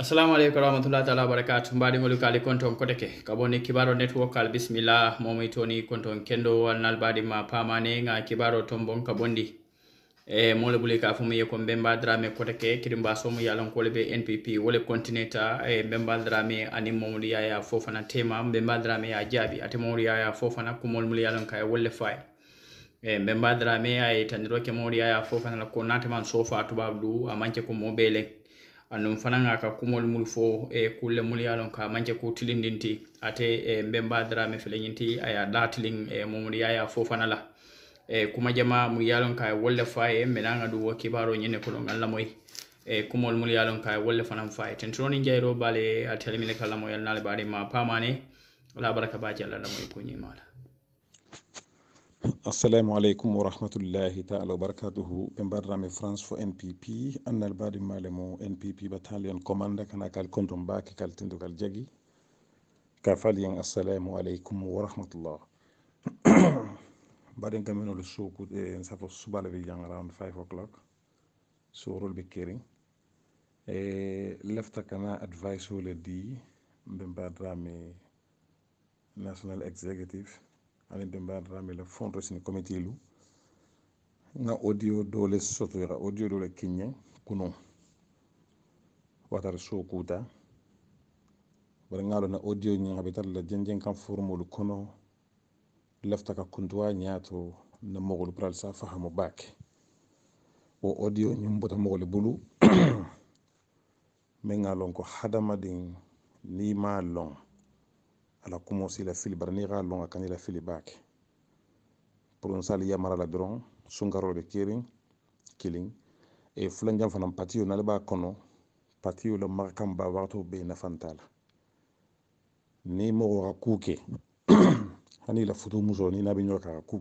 assalamu aleykum warahmatullahi taala wabarakatu mbaɗigol kaali konton koteke kaboni kibaro network al bismillah momoy toni konton kendowal ma pamane ga kibaro tombon kabondi e mole buli ka fo mu ye ko mbemba drame koteke kirimba somu yalonkole ɓe npp wole contineta e mbemba drame ani mamadou ya ya fofana tema mbemba drame ya jabi ati mamadou ya ya fofana kumol mul yalon ka e wolle faye e mbemba drame ay tandiroke mamadou ya ya fofana la ko man sofa tubabu amanche amanke ko mo anum fanaŋ ka kumolu mulu fo e, kulle mulu ye a loŋ ka manje ku tilindin ti ate e, mbemba darame fele ñiŋ ti a e, momulu ye fo fana e, kuma jama mulu ye ka wolle fo a e, du wo kibaaroo ñiŋ ne kono ŋaŋ lamoyi e, kumolu mulu ye ka wolle fanaŋ fo a ye tentiro niŋ jayiroo baa le ate le minne ka lamoyi ali naŋ ma paamaane ala baraka baa jalla lamoyi kuñimaa la السلام عليكم ورحمة الله تعالى وبركاته من برنامج فرانس فو NPP أن البعض ما لمو NPP بطاليون كوماندا كان أكال كنتم باكي كال تندو كال جاكي كفاليا السلام عليكم ورحمة الله بعد أن كمينو لسوق إيه، نسافو السبالة في جان راوند 5 o'clock سورو البكيرين إيه، لفتا كنا أدفايسو لدي من برنامج ناشونال executive alante mbaɗatamela fontosini committilu ga audio dole sotoyra audio dole kiñe kunon watara sokuta bara ngalo na audio ñi haɓe tarla jenjen kam formolu kono lafta ka kuntuwa ñaato na mogol pral sa fahamu baake o audio ñim bota mogole bulu min ga lon ko hadamaden ni ma lon ala commencé la fili bari n'i k'a lɔn ka la fili e b'a kɛ poronsali yamara la dɔrɔn sunkaro de kelen kelen e filanjan fana patiyo n'ale b'a kɔnɔ patiyo la magakan ba wagatiw bɛ yen nafa ni mɔgɔ ka ko kɛ la foto mun ni n'a bɛ ka ko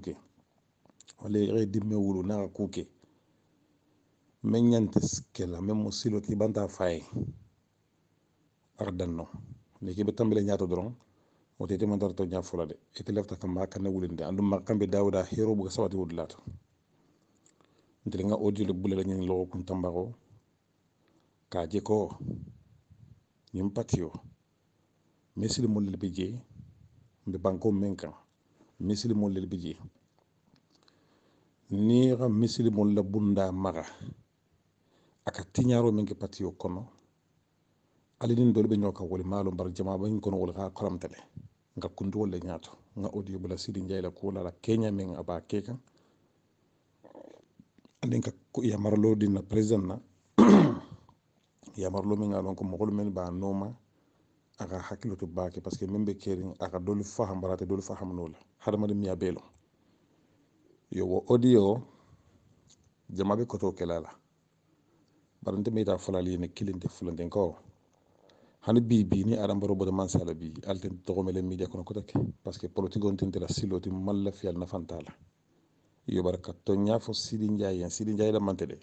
wale e dimɛ wolo n'a ka ko kɛ mɛ mo silo k'i ban t'a fa ni k'i bɛ tan bɛlɛ ɲatɔ wote ite mantara to ña fula de ite lafta kam ma kanne wulinde andum ma kamɓe dawda hero bu sawati nga odi ga bulle bulala ñin lowo kum tambaro ka je ko ñin patio mesil mo le bije mbi banko menka mesil mo le bije ni ra mesil mo molla bunda maxa aka tiñaro mi ngi patio kono ali nin dolu be ñoo ka woli bar jama ba bañ kono wol xa tele nga kunduwol le ñaato nga audio bula sidi ndiaye la la kenya meŋ a be a ke kaŋ aniŋ ka yamaraloo diŋ na president na yamaraloo meŋ a loŋ ko moolu meŋ be a nooma a ka hakkilo to baake parce que meŋ be keeriŋ a ka doolu faham barate dolu faham noo la hadamadiŋ miŋ a bee loŋ yo wo audio jama be kotoo ke la a la bari nte meeta folali ye ne kilinti fulantenkawo hani bibini aɗa mbaɗo bode man sala bi alten togomeɗen miidia kono kotake par que politique on tentela siloti malla fiyal nafantala yoɓara ka toña fo sidi ndiayen sidi ndiaye ɗammante ɗe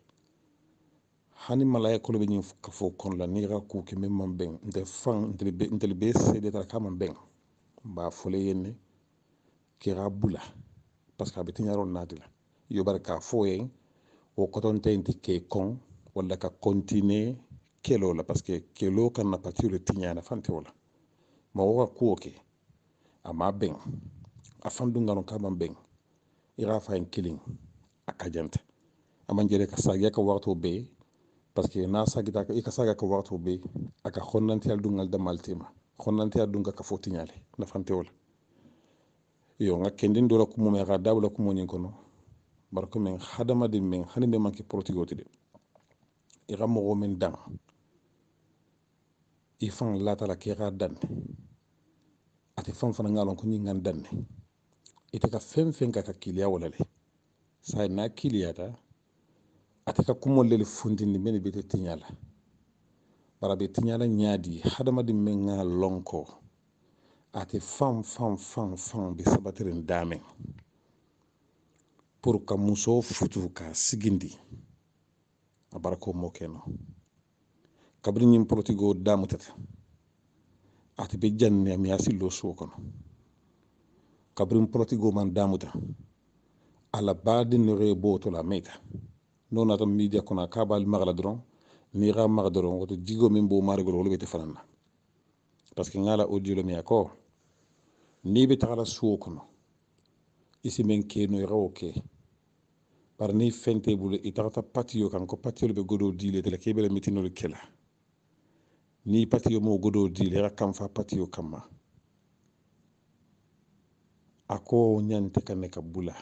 hani malaya kolo ɓe ñin ka fo ni xa kuke min man ɓen fan ntel be seede tara kaman ɓen mba fole yenne ke xa bula que aɓe tiñaron naatila yoɓara ka fo yen wo kotonte nti ke kon wala ka continuer kelo la paske kelo kanna pakilo tiñana fantewola ma woka kuwo ke ama ben a fandunganon kaman ben ira e fayin kilin a kajanta aman jere ka sagiya ka warto be paske na sagita i ka e saga ka warto be aka honnantiyal dungal damal tema honnantiyal dunga ka fotiñale nafantewola yo nga kendin dora kumo me ga dabla kumo ñin kono barko men hadama din men hani be manke protigoti de i e ga mogo men dang i faŋ latara k'i k'a daminɛ a fana ŋa lonko ko ñiŋ ite ka feŋ feŋ ka ka kiliya wo le saayiŋ e niŋ kiliyata ate ka kumo lele funtindi minnu bete te bara bari a be tiña la ñaa me hadamadiŋ lonko ŋa lɔn ko ate faŋ be sabatirin daameŋ pour ka muso futu k'a sigindi a bara ko ke kabri ñiŋ politiko daamuta te ate be janne mi ye silloo suo kono kabiriŋ politiko maŋ daamuta ala baadinnoro ye boo to la meyta no naata miidiya kono a ka baali maga la doroŋ niŋ i jigo miŋ boo maarigolo wolu te fanaŋ parce que ŋa audio le miŋ ko niŋ i be tagala kono i si meŋ kee noo i ka wo kee bulu i patio kaŋ ko patio be godoo dii te la kei be la mitinolu ke ni patiyo mo godo dilera kam fa patiyo kamma ako ñante ka ne ka bula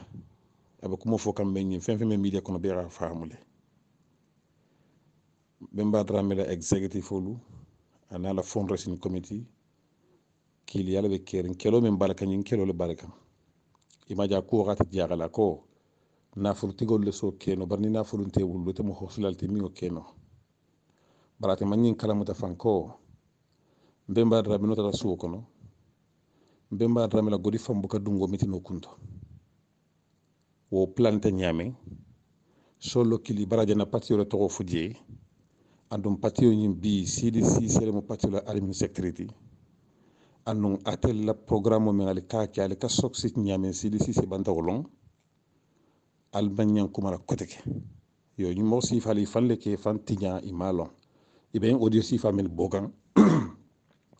aɓe kumo fo kamɓe ñin fen fen ɓe mbiɗe kono ɓeera famule executive mbadramela ana la anala resin committee kili yala ɓe kerin kelo min bala kañin kelo le kam imaja ko wakati jagala ko nafoltigol le so keno bar na nafolunte wulute temo hosulalti min o keno barate ma ñiŋ kalamuta fanko mbeŋ baata ra minota la suo kono mbeŋ baata la godi faŋ buka dungo miti kunto wo plante ñaamiŋ solo kili baraje na le togo fo jee andum patio ñiŋ bii siidi siisele mu patio la ali miŋ security atel la programme meŋ ali ka ke ali ka soksi ñaamiŋ siidi siise banta wo loŋ ali maŋ ñaŋ kuma la kote ke yo ñiŋ moo siifa ali faŋ le ke faŋ tiñaa i maa loŋ i be audio sifa men bogan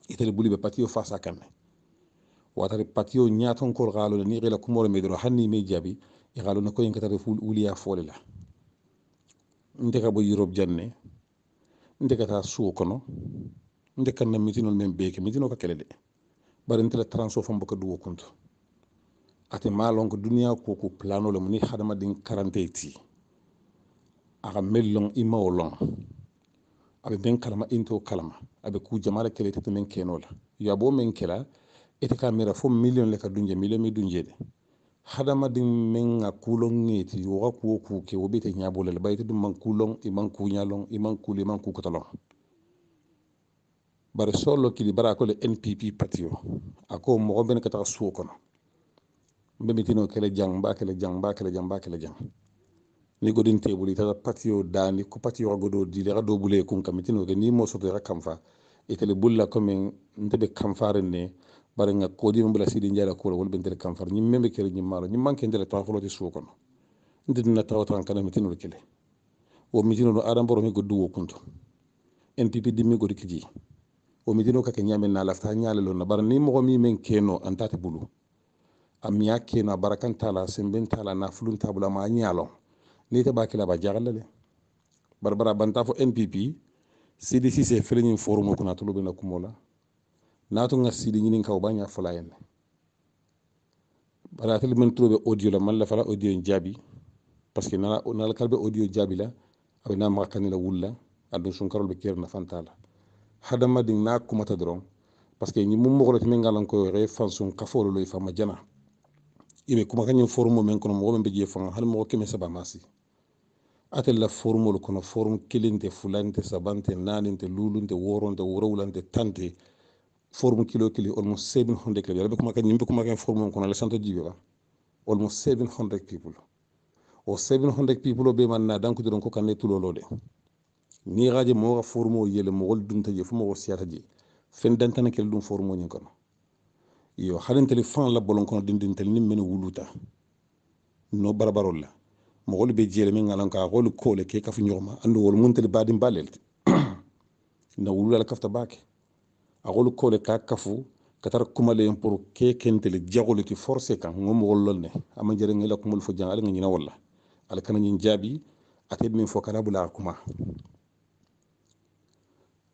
itali be patio fasa kamɓe watare patio ñatonkol haalode ni xila kumoro me doro hanni me jaabi e haalone koyen katare wuliya foole la ndeka bo europe janne ndekata suwo kono ndekanna mitinol men beeke mitino ka kele bari ntela transo fombo ka duwo kunto ate malon ko duniya ko plano le muni hadama din karante ti aga mellon imawlon a bɛ min kalama i t'o kalama a bɛ k'u jama la kelen i tɛ min kɛ n'o la yabɔ min kɛla i k'a miira fo million le ka dunje million mi dunje dun jɛ de hadamaden min ka kulon ye ti waga ku ku ke wo bɛ tɛ ɲɛ bolo la ba i tɛ dun man kulon i e man ku ɲalon i e man kule i e man ku katalon bari sɔlɔ kili bara ko le npp patio o a ko mɔgɔ bɛ ka taga so kɔnɔ n bɛ min kɛ n'o kɛlɛ jan n b'a kɛlɛ jan n b'a kɛlɛ jan b'a kɛlɛ jan ni godin tebul itata patiyo dani ko patiyo a godo dile xa dobule kun kam itino ke ni mosoto xa kanfa itali bulla comme ntebe kanfaren ne bare nga kodi men bula sidi njala kula wol bentere kanfar ñim membe kere ñim malo ñim manke ndele taw folo ci suko no ndin na taw tan kana mitinul kele o mitino no adam borom ko duwo kunto npp dimmi ko dikiji o mitino ka ke ñame na lafta ñale lo na bar ni mo mi men keno antati bulu am ya keno barakan tala na fulun tabula ma n'i tɛ b'a kɛ ba jagal le banta fo npp cdc se filiñin forumu kuna tulu bena kumo la naatu ŋa sidi ñinin kaw ba ña fula yenne bari atel men tulo audio la man la fala audio jaabi parce que nana nala kal audio jaabi la abe na maxa la wulla adun sunkarol be keer nafanta la hadamadin na kumata doron parce que ñi mum moxolati men ngalan koyo xe fan kafolo loy fama jana ibe kuma kumakan ɲɛ men kono mo be je fanga hali mɔgɔ kɛmɛ saba atel la atella lo kono forum kilinte fulante sabante n lulunte woronte worowlante tante naani forum kilo kili almost 700 kilo yɛrɛ be kuma nin be kumakan forum kɔnɔ ale santo ba almost 700 people o 700 people be man na danku dɔrɔn ko kan ne tulolo de ni gaje mo ra forumo yele mo dun tɛ je fo mɔgɔ siata je fen dantana kel dum forumo ɲin kɔnɔ iyo hadenteli fan la bolon kono dindinteli nin meni wuluta no barbarol la mogolu be jere min ngalan ka xolu koole ke kafu nyoma andu wol muntali badin balel na wulula la kafta bake a xolu koole ka kafu katara kumalen pour ke kenteli jagol ti forcé kan ŋo mogol lol ne ama jereŋe la kumul fo jangal ngi na wala al ala kana ñin jaabi ate min fo kala bula a kuma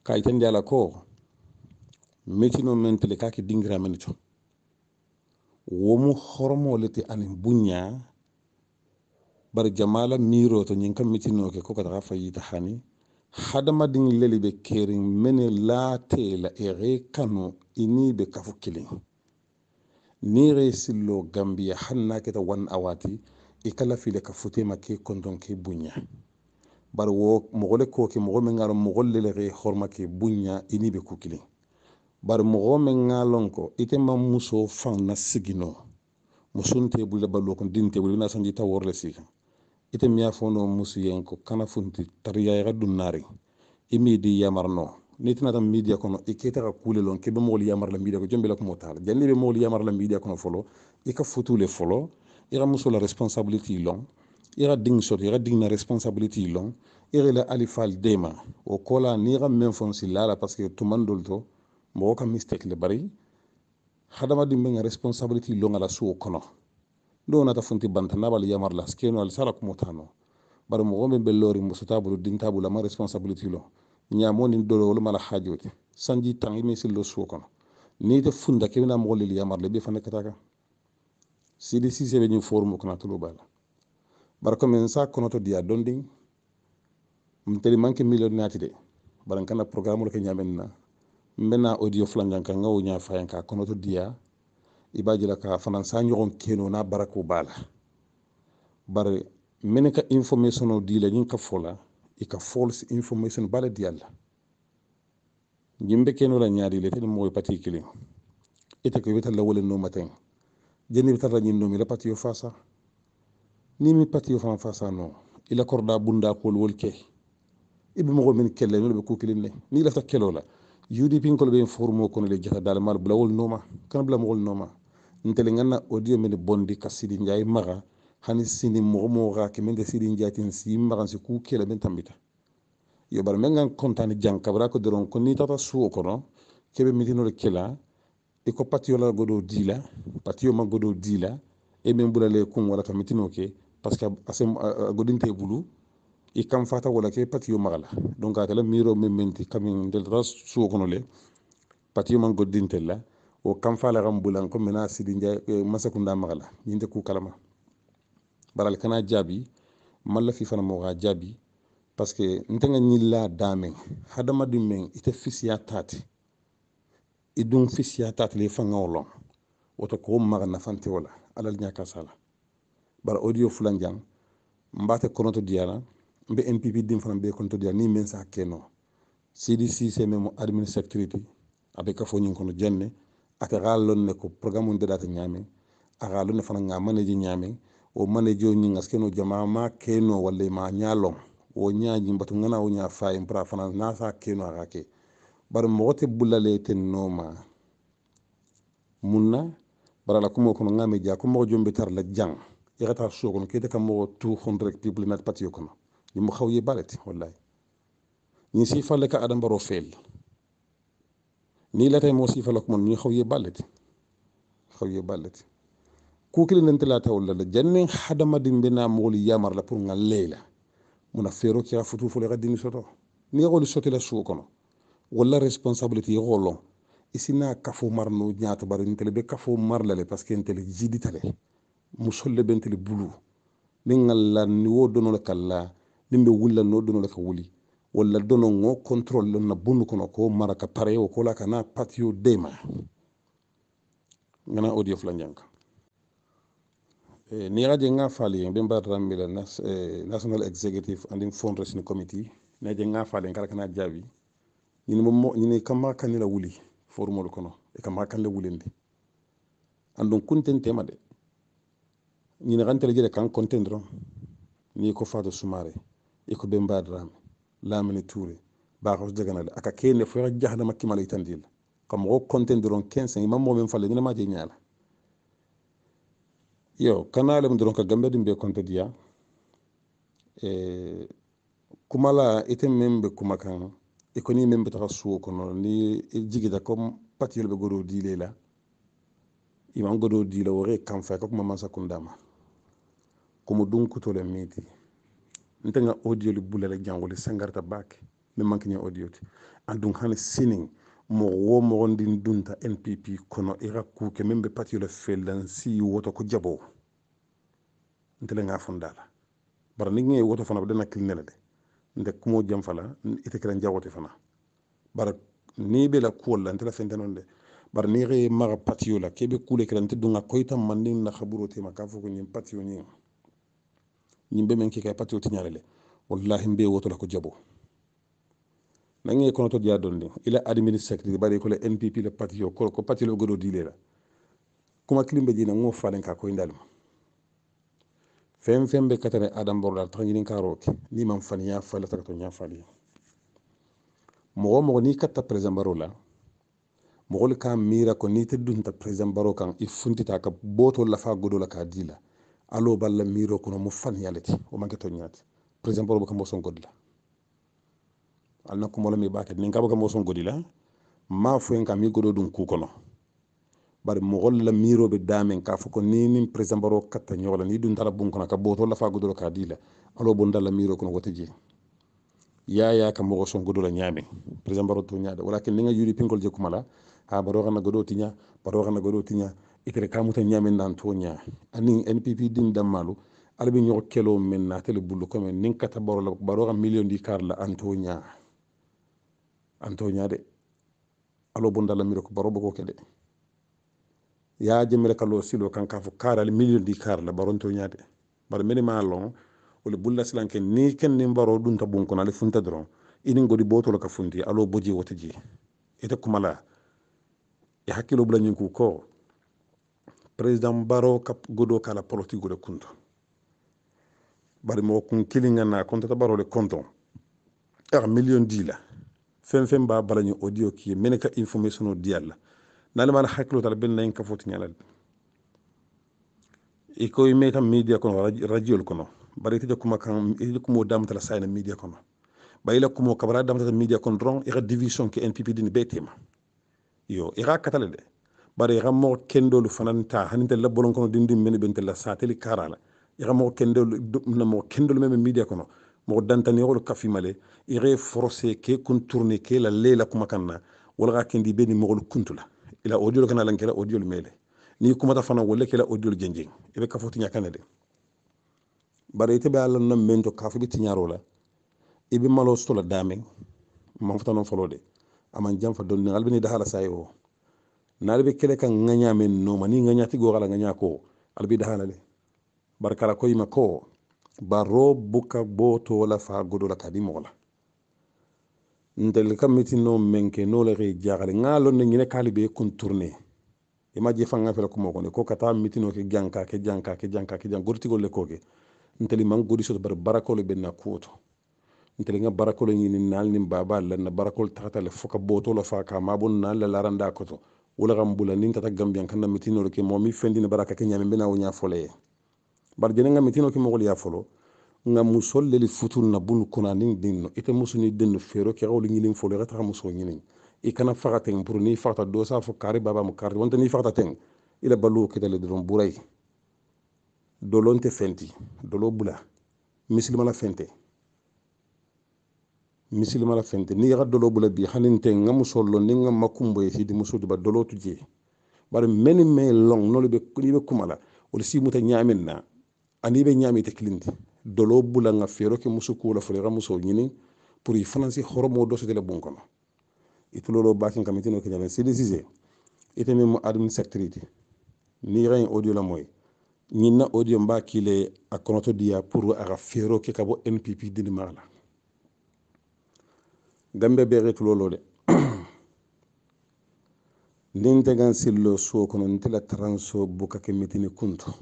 ka itende ala ko metino mentele kake dingra men to womu hormole te anin bunya bar jamala miroto to nyin kam mitino ke ko kata fayita hani hadamadin leli be kerin mene late la ere e kanu ini be kafu kilin nire sillo gambia hanna keta wan awati ikala e file ka futema ke kondon ke bunya bar wo mogole ko ke mogol ngaro mogol lele re horma ke ini be kukilin bari mɔgɔ min ka lɔn kɔ i tɛ ma muso fan na siginɔ muso in t'e bolo balokun den t'e bolo i bɛna sɔn ta wɔri la sigi kan i tɛ min fɔ n'o muso ye ko kana funti tariya i ka dunnaari i m'i di yamari nɔ n'i tɛna taa miidiya kɔnɔ i k'e ta kule lɔn k'i bɛ mɔgɔli yamari la miidiya kɔnɔ jɔn bɛ la kuma t'a la jaa n'i bɛ mɔgɔli yamari la miidiya kɔnɔ fɔlɔ i ka futu le fɔlɔ i ka muso la responsabilité lɔn i ka den sɔrɔ i ka den na responsabilité lɔn i ka la alifal den o kɔ la n'i ka min fɔ n sila la parce que tuma dɔ tɔ mɔgɔ ka mistake le bari hadamaden bɛ ka responsibility lon ala suwo kɔnɔ dɔw nata funti banta n'a bali yamar la skeno ali sala kumo tano bari mɔgɔ min bɛ lori muso t'a bolo den ma responsibility lɔ ɲamo ni dɔ olu mala hajo kɛ sanji tan i misi lo suwo kɔnɔ n'i tɛ funda ke bɛna mɔgɔ lili yamar la i bɛ fana ka taa kan cdc sɛbɛn ni forum kɔnɔ tulo b'a la bari komi n sa kɔnɔtɔ di a dɔn den n teri man kɛ miliyɔn naati dɛ bari n kana programme kɛ ɲamɛ na mbena audio flanganka ngaw nya fayanka kono to dia ibaji ka fanan sa nyoron keno na barako bala bar meneka information o dile ngi ka fola e ka false information bala diyalla jimbe keno la nyaari le tel moy e patikili ite e ko wital la wolen no maten jeni wital la nyin no la pati fasa ni mi pati fan fasa no ila e korda bunda ko wolke ke ibe mo min kelle no be ko kilin ne ni la ta kelo la yudipinkol ɓe forumo kono le jata dal mal bulawol nooma kana bulamogol nooma ntele ganna audio mene bondi ka sidi ndiaye hani sini moxo moxa ke men de sidi ndiatin si maxan si ku kela men tambita yo bara men gan contane jang ko doron ko ni tata suwo kono keɓe mitinore kela e ko patio la goɗo diila patio ma goɗo diila e men bulale kun wala to ke parce que a godinte bulu i kam fata wala ke patiyo magala donc a kala miro me menti kamin del ras suwo kono le patiyo man goddintel la o kam fala kam bulan ko mena sidi nja eh, masakunda magala yinde ku kalama baral kana jaabi malla fi fana moga jaabi parce que nte ntenga ñilla damen hadamadim meng ite fisiya taati dun fisiya taati le fangawo lon woto ko maga nafante wala alal ñaka sala bara audio fulan jang mbate konoto diyala be mpp dim fana be kontodiya ni men sa keno cdc sise memo admin security abe ka fo ñin kono jenne ak galon ne ko programme on data ñame ak lon ne fana nga manaji ñame o manaji ñi nga askeno jama ma keno walle ma ñalon o ñaaji mbatu nga naaw ñaa fay en pra fana na sa keno aka bar mo wote bulale ten noma munna la kumo kono ngame ja ko mo jombe tar la jang e kata so ke de kam mo tu rek people met patio kono yimɓe hawyi balete wallahi ñin sifalle ka aɗa mbaro fella ni lata mo sifala ko mon min hawyi ballete hawyi ballete kukile nantela tawllala jannen hadamadin mbena mogoli yamarla pour ngal leyla mona feero kira futu fole ka dini soto ni yaholi sotela suu kono walla responsabilité yaholoŋ isina kafo marno ñaato bari ntele be kafo marlale parce que ntele jiditale musolle be ntele bulu ni ŋalla ni wo donola kalla min ɓe wulla no ɗonola ka wuli walla donon o contrôle na bundu kono ko mara ka pare o kola kana patio dema gana audio fula e, ni yaje nga fali ɓe mbaɗatan mbila e, national executive andin fondation committee naje nga fali kala kana jaabi ñini mo ñini kamma kanila wuli forumol kono e kamma kanle wulinde andon kuntentema de ñini xantele jede kan contendron ni ko fato sumare iko be mbaade lamini ture baxos deganale aka kene fo jahanama kimala itandila ka mogo contendiron 15 ima mogo men falle ñinama je ñala yo kanalem doron ka gambe ɗum be conte diya e kumala iten men kuma kan ikoni men be taxa suwo kono ni jigita comme patiyol ɓe goɗo diile la iman goɗo diila wore kanfa ka kuma mansa kundama komo dunkutolen miti nte audio li bulala jangole sangarta bake mi mankiña audio ti andun sining mo wo mogondin dunta npp kono ira kuke min be patiyola fellan si woto ko jabo ntele nga fundala bara ni ngi woto fana dana kilnela de nde kumo jam fala ite kran jawote fana bara ni be la kuola ntela fentenon de bara ni re maga patiyola kebe kule kran te dunga koyta mandin na khaburo te makafu ko patiyo nyim yimɓe men kika e patrioti ñalele wallahi mbe wotola ko jabo nange kono to jadon ndin ila admini secrétaire ɓaɗi kola npp le parti o ko parti le ogoɗo dilela kuma kilimɓe jina ngo falen ka koye ndalma fen fen ɓe katane adam borɗal tan yinin karoke ni man fani ya fali taka to ñafali mogo mogo ni katta président baro la ka mira ko ni teddunta président baro kan i ka boto lafa godola ka dila alo balla miro kono mu fan yalete o manque to ñaati par exemple oɗo kambo son godila alnakko mola mi ɓaket nin kaba kambo son godila ma foyen ka mi goɗo ɗum kukono bari mogolla miroɓe damen ka fo ko ninin par exemple o katta ñogola ni ɗum tara bun kono ka boto lafa godolo ka dila alo bon dalla miro kono wote jee yaya ka mogo son godola ñamen par exemple to ñaade walakin ni ga yuɗi pinkol je kumala ha baɗo xana goɗo tiña baɗo xana goɗo tiña itere kamuta ñamen nan to ña anin npp din dammalu alaɓe ñoxo kelo men natele bullu komen nin kata barola baroxa million di kar la anto ña anto ña de alo bondalamiro ko baroba ko ke de ya jemere kalo silo kan ka fo karale million di kar la baronto ña de bara mene ma long wole bulla silanke ni ken nin baro ɗumta bunkona ale funta dron inin godi botolo ka funti alo boji wota ji ite kumala e hakkilo bula ñinku ko président baro kap godo kala politiqueude kunto bari mo kun kiligana baro barole konto a million dila fen fen ba balañi audio kiye mine information o diyalla nalemana hakkilo tala ben nayin kafotiñalal i e koye me kam media kono radiol kono bari itaja kuma kan itaja kumo damatala sayna media kono bari ila kumo kabara damatata media kono doron ixa division ke npp dini be yo ixa katale de bari igammo kendolu fananta haninta la bolon kono dindim meni bentella sateli karala igammo kendolu kendolu meme media kono mo dantanirolu kafimale ire forcé ke kun tourné ke la lela kuma kanna wala ga kendi beni mogolu kuntula ila audio kana lankela audio mele ni kuma ta fana wala kela audio genjing ibe kafoti nyakane de bari ite be alla nan mento kafu bi tinyaro la ibe malo stola dameng man fotano folo de aman jam fa donni albini dahala sayo nalbi albe kele kan nganya men no mani nganya ti gogala nganya ko albi dahana le barkala ko ima ko baro buka boto la fa godo la kadi mola ndel kam miti no menke no le re jagal ngalo ne ngine kalibe kun tourner ima e je fanga fela ko mokone ko kata miti no ke janka ke janka ke janka ke janka gorti golle koke nteli man godi soto bar le benna kuoto nteli nga barakole ngini nal nim baba la na barakol tata le foka boto la fa ka mabon nal la laranda koto wala kam nin tata gambiyan kanna mitino ke mo fendi ne baraka ke nyame bena wonya fole bar jene nga mitino ke mogol ya folo nga musol leli futul na bun kuna nin dinno ite musuni dinno fero ke gawli nginin folo ga taka muso nginin i kana faga ten pour ni fagata do sa fo kari baba mo kari wonta ni fagata ten ila balu ke tele don buray dolonte fenti dolo bula mislimala fente misilimala fente ni yaga dolo bula bi xaninte nga ngam sollo ni ngam makumbo e hidi musudu ba dolo tuje bar meni me long no be ni be kumala wala si muta nyamin na ani be nyami te klindi dolo bula nga fero ke musuku la fere muso nyini pour y financer horomo do so de la bon kono itulolo bakin kamitino kinyana sidi sise itemi mo administratriti ni rein audio la moy ñinna audio mba kile a konoto diya pour aga fero ke kabo npp dinimala gambe be retulolo de nin tegan sillo suwo kono ntela taranso buka ke mitini kuntu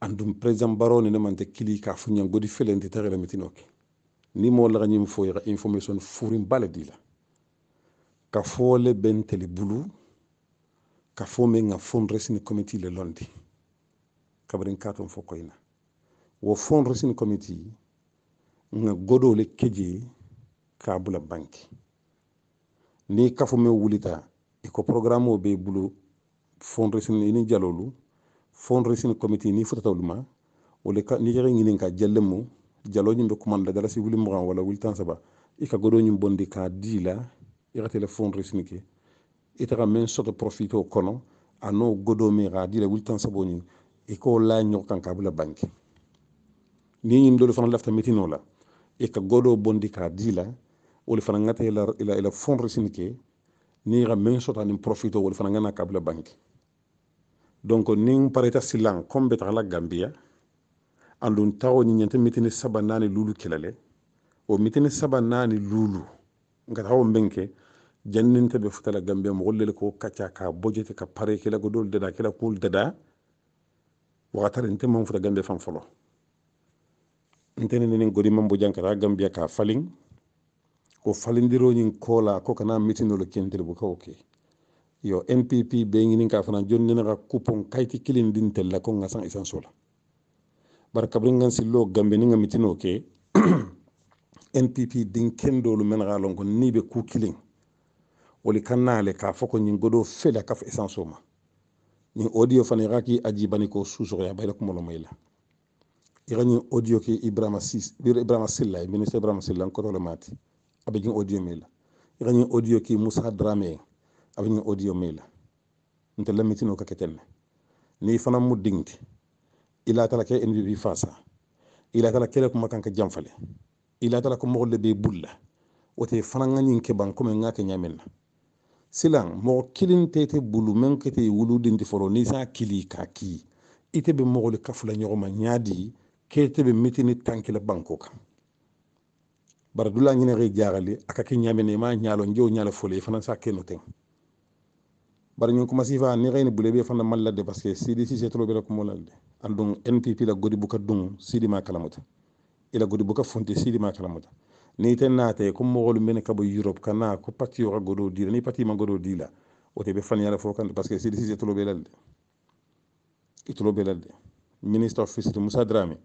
andum président baro ni nemante kili ka fu ñang godi felenti tarela mitino ke ni mo la ñim fo yira information furim bale la ka fole benteli bulu ka fo me nga fundraising committee le londi kabarin katon fo koyna wo fundraising committee nga godo le keje kabula banki ni kafome wulita i ko programme b'i bolo fundraising i ni jalolu fundraising committee ni futata o le n'i yɛrɛ ɲini ka jɛlen mu jalo ɲin bɛ kuma da dalasi wuli mugan wala wuli tan saba i ka godo ɲin bondi k'a dila i la i ka tele fundraising kɛ i taga min sɔtɔ profit o godo min k'a di i la wuli tan saba k'o la ɲɔgɔn kan kabula banki ni ɲin dɔli fana lafta mitin la i ka godo bondi k'a dila wolu fana ŋata ila ila ila fonrisini ke ni xa meŋ sota nin profito wolu fana ŋana kabila banque donc niŋ état silaŋ comme be taxala gambiya andun taxo ñiñente mitini saba naani luulu kela le wo mitini saba naani luulu nka taxawo mbeŋ ke janninte be futala gambiya moxolu le ko kacca ka bojete ka pare kela go doolu dada kela kuolu dada waxatara nte maŋ futa gambiya fan folo ntenenenen godimambo jankata gambiya ka faliŋ ko falindiroñin koola ko kana mitinolo kentel bo kawo ke yo npp be ka fana jonninaxa coupon kayti kilin din tella ko ŋa san essence la kabrin ŋan sillo gambe ni mitino ke npp din kendolu menaxa lon ko ni ku kilin woli kan ka fo ko godo fela kaf essence ma ñin audio fana ixa ajibani ko susoxoya bayla kumolo may la audio ke ibrahima silla ministre ibrahima silla n kotole maati abe jin audio mila irañin audio ki moussa drame abe aɓe jin audio mila nte lammitino kake tenne ni fana mu dingti ila tala ke en wiwi fasa ila tala kele kuma kanka janfale ila tala ko mogolle be bulla wote fana ŋañin keɓan comme ŋa ke ñamin na silan mogo kilin tete bulu men kete wuludinti foro ni sa kili ka ki ite be mogoli kafula ñogoma ñaadi kete be mitini tankila banko kan bara dula ñine ngay jaxali ak ak ñamene ma ñalo njew ñala fole fa na sa keno ten bara ñun kuma sifa ni bu lebe fa na mal la de parce que sidi si jetolo be la kuma lalde andung npp la godi bu ka dum sidi ma kalamuta ila e godi bu ka fonte sidi ma kalamuta ni ten naate ko moxolu ka bu europe ka na ko pati yoxa godo dila ni pati ma godo di dila wote be fan yala fo kan parce que sidi si trop be lalde itolo be lalde ministre of fishery musa drame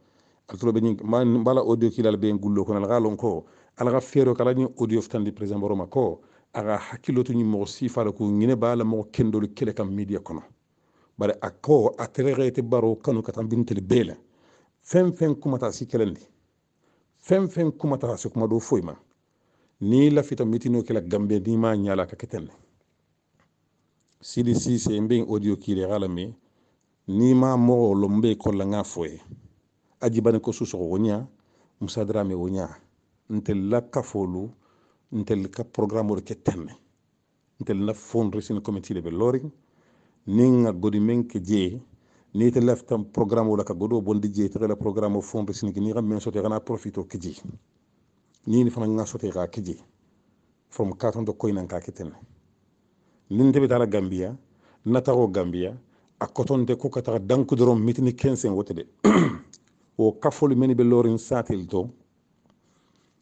altolo be ñing mbala audio kilal be ngullo ko nal galon ko ala ka feero kala ñin audio futandi président boroma ko aga hakkilotu ñin mogo sifala ku ñine baala mogo kendolu kele kam media kono bare a ko a terexeete baro kanu katan biniteli bee la fen fen kumata si kelendi fen fen kumata si kuma do foyi ma ni lafita mitino kela gambe ni ma ñala ka ketenne sidi sise n beŋ audio kile xa mi ni ma mo lombe n be kolla ŋa foye a jibane ko susoxo wo ña musadarame wo ña ntelu la kafolu ntel ka programme ke temme ntelu na fundraising committee le be loring nin ga godi men ke je ni te lafta programme wala ka godo bondi je te la programme fundraising ni ga men sote gana profito ke je ni ni fana nga sote ga ke je from carton do koinan ka ketene nin te bitala gambia natago gambia a kotonte ko ka taga danku doron mitini kensen wote de o kafolu meni be lorin satil to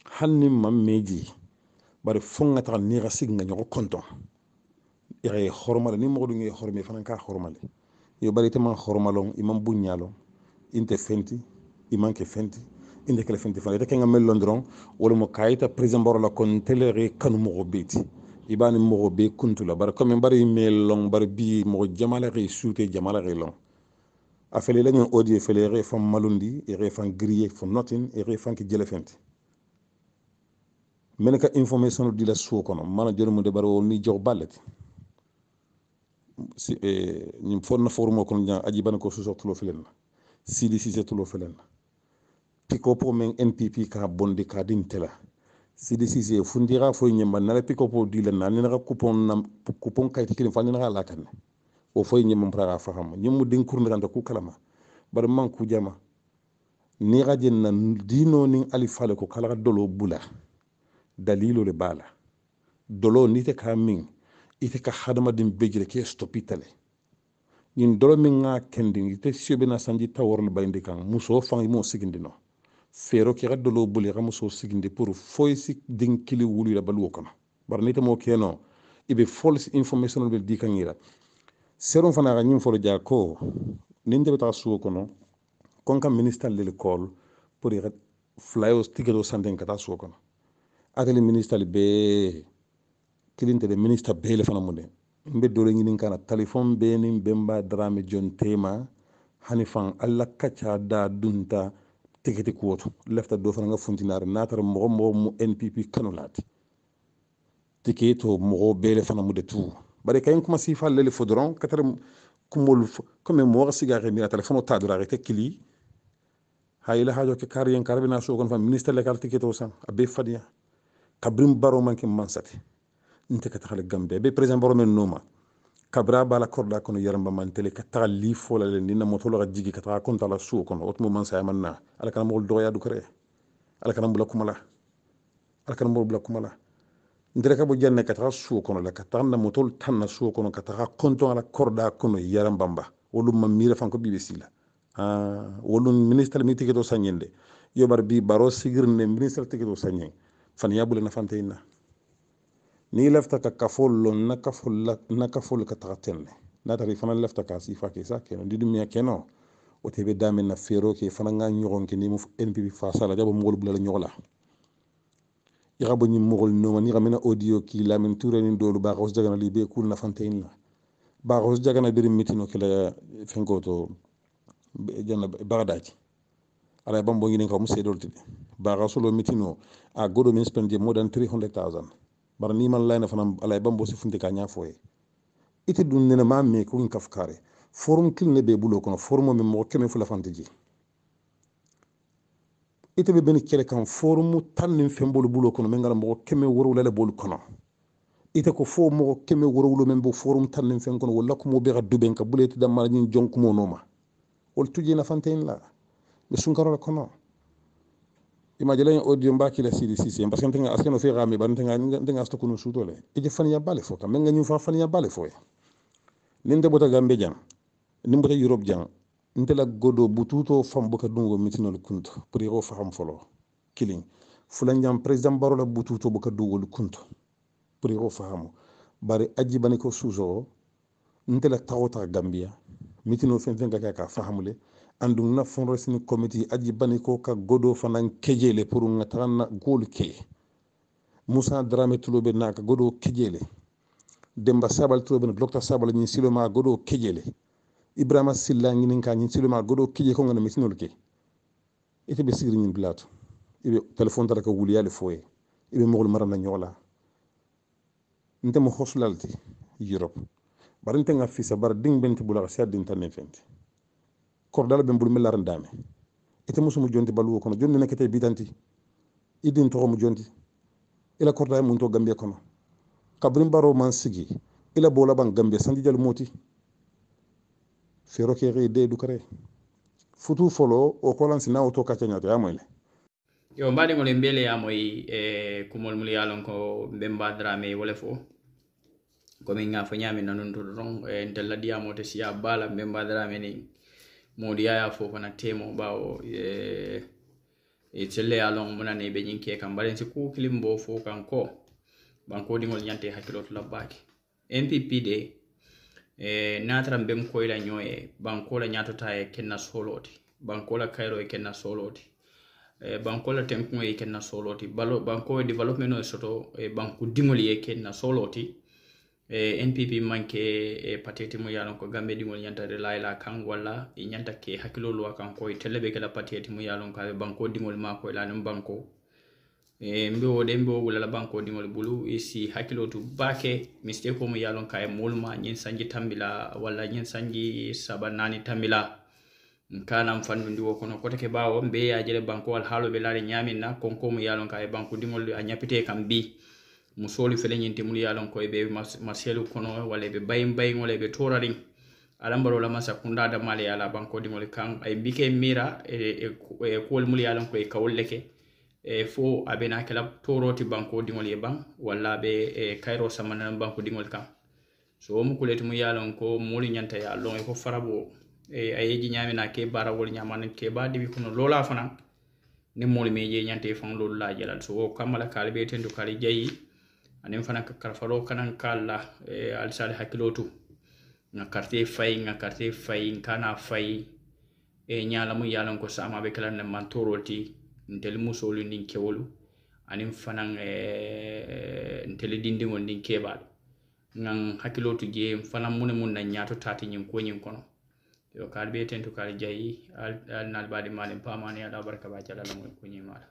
hali ni maa min bari fo n ni ka segin ka ɲɔgɔn kɔntɔn i ka ni mɔgɔ dun ye hɔrɔma k'a hɔrɔma yo bari i man kɛ fɛn ti i tɛ kɛlɛ fɛn ti fana i tɛ kɛ n ka mɛn lɔn dɔrɔn walima k'a ye ta la kɔni tɛlɛ yɛrɛ kanu mɔgɔ bɛ ten i b'a ni mɔgɔ bɛ kuntu bari kɔmi bari bi mɔgɔ jama la ka su tɛ jama a fɛlɛ la ɲɛ o de ye fɛlɛ yɛrɛ fan malondi yɛrɛ fan giriye fan nɔtin yɛrɛ fan kɛ jɛlɛ mene ka information o dila suo kono mana joni mu debara ni jox ballete si eh, ñim fon na forum ko ñan aji ban ko suso tulo filen na sidi sise tulo filen na piko po men npp ka bondi ka din tela sidi sise fundira fo ñemba na la piko po dila na ni na coupon na coupon kay tikin fa ni na la kan o fo ñemba pra fa xam ñim mu din kurndira ku kalama bar man ku jama ni rajin na dino ni alifale ko kala dolo bula dalilo le b'a dolo nite k'a min i tɛ ka hadamaden bɛɛ jirɛ k'e stɔpi nin dolo min ka kɛndi i tɛ sio sanji ta wɔrɔ ni kan muso fan i sigindi nɔ feero k'i ka dolo boli i muso sigindi pour foyi si den kili wulu yira baluwo kɔnɔ bari n'i m'o kɛ nɔ false information be di kan yira seron fana ka ɲin fɔlɔ ja ko nin de be taga suwo kɔnɔ kon ka ministre de pour i ka fila sanden ka taa suwo atele ministre be kilinte de ministre be le fana munde mbe dole ngini kana telephone be ni bemba drame jon tema hanifan alla kacha da dunta tekete kuwoto lefta do fana nga funtinare natara mogo mogo mu npp kanu lati tike be le fana mude tu bari kayen kuma sifa lele fo doron kumol comme mogo sigare mi telephone ta dura rete kili hayila hajo ke kariyen karbina so fam ministre le kar tiketo abe fadiya kabrim baro manke mansate nte ka taxale gambe be président baro men noma kabra bala korda kono yaramba man tele ka li fola le ni na motolo jigi ka taxa konta la kono otmo man sa man na ala kana mogol doya du kare ala kana mbula kumala ala kana mbula bula kumala ndere ka bo janne ka taxa kono la ka na motol tan na kono ka taxa konto ala korda kono yaramba mba wolum mam mira fanko bbc la ah wolum ministre mi tiketo sanyende yobar bi baro sigirne ministre tiketo sanyende fan yabule nafanteina ni lefta ka kafollo na kafol ka na tari fana lefta ka sifa ke sa ke keno didumiya keno o tebe dame na fero ke fana nga nyoron ke ni mu npp sala jabo mogol la ñogola yaxa bo ni mogol no ni xamena audio ki la min toure ni dolu ba xos jagana li be kul na nafanteina ba xos jagana birim mitino ke la eh, fenkoto janna bagdaji ala bambo ngi ni ko mu sey dolti bagasoɗo metin o a goɗo min spendi more than 300000 bara ni man layna fana alay bambo si funti ka ñafoye ite ɗum nena ma me ko kin kafkare forum kilne be bulo kono forumo min mogo keme fula fanti je ite be beni kere kan forumu tan fembolu bulo kono min ngala mogo keme worwulale bolu kono ite ko fo mogo keme worwulo men bo forum tan fen kono walla kumo be ka duben ka buleti dammala ñin jonkumo noma wol tujina fanteyin la ɓe sunkarola kono imajelen audio mbaki la sidi sisi parce que ntenga askeno fi rami ban ntenga ntenga asto kunu suto le e je fanya bale fo kam nga ñu fa fanya bale fo ni e. ninde bota gambe jang ni nimbota europe jang la godo bu tuto fam bu ka dungo mitinol kunto pour yo fa xam folo killing fulan jam president baro la bu tuto bu ka dungo kunto pour yo fa xam bari aji baniko ko suzo la tawta gambia mitino fen fen ka ka fahamule andum na fundraising committee aji bani ko ka godo fanan kejele pour nga tanna gol ke musa drame tulobe na ka godo kejele demba sabal tulobe na docteur sabal ni siloma godo kejele ibrahima silla ngini ka ni siloma godo keje ko ngana misinol ke ite be sigri ñin dulato ibe telephone tara ka wuli yali foye ibe mogol marana ñola nte hoslalti europe bari nte nga fisa bari ding benti bula ka sia fenti kordala ɓe mburi millaran dame ite musumu jonti balluwo kono joni nekete bitanti idin toxo mu jonti ila kordaye mun to gambie kono kabrin baro man sigi ila bolaban gambie sandi dialu moti fero kexe de e dukare futu folo o kolan sina wo to kaccañato yamoyle yo mbaɗigole mbele yamoy e kumol mul yalon ko mben mbadirame e wole fo komin gafo ñami nanontoɗo ton en tellaɗiyamo te siya bala mbe mbadirame nin modi yaya fo fana temo bawo e itelle alon munane be nyinke kan bare si ku kilim bo fo kan ko ban ko dingol nyante hakkilo to labbaki mpp de e nataram bem ko ila nyoye ban ko la nyato ta e kenna soloti ban ko la kairo e kenna soloti e ban ko la tempo e kenna soloti balo ban ko development no soto e ban banko dingol e kenna soloti e npp manke e patiété mo yalon ko gambe ɗingol ñantade layla kan walla e ñantake hakkiloluwa kan koye telle ɓe kala patiété mo yalon kaɓe banko dingol mako e lanum banko e mbiwoɗe mbiwo wulala banko dingol bulu e si hakkilotu bake misite komo yalon ka e molma ñin sanji tambila walla ñin sanji saba nani tambila kanam fandu ndi wo kono kotake ɓawo mbeyajele banko wal haaloɓe laare ñaminna konkomo yalon ka e banko dingol a ñapite e kam bi musolu fele ñinti mulu ye lon ko ɓe kono walla be bayin bayin walla ɓe torarin alambaro la masa kunda da male ala banko dimol kan ay bike mira e, e, e kuwol mulu ye lon kawol leke e fo aɓe na toroti banko dimol ye ban walla ɓe e kayro samananan banko dimol kan so mu kuleti mu ye ko mulu ñanta ye e ko farabo e ayeji ñamina ke barawol ñamana ke ba dibi kono lola fana ni molu me je fan lolu jalal so wo kammala tendu kaali jayi anin fana ka karfaro kanan kala eh, alisali hakilotu na karte fai na karte fai kana fai e nyala mu yalan ko sama be kala ne mantoroti ti ntel musolu nin kewolu anin fanan eh, ntel dindiŋol nin kebal ŋan hakilotu je fanan mun mun na nyato tati nyin ko nyin kono yo kalbe tentu kal jayi al naal baadi malin pamani ala barka ba jala lamoy ko mala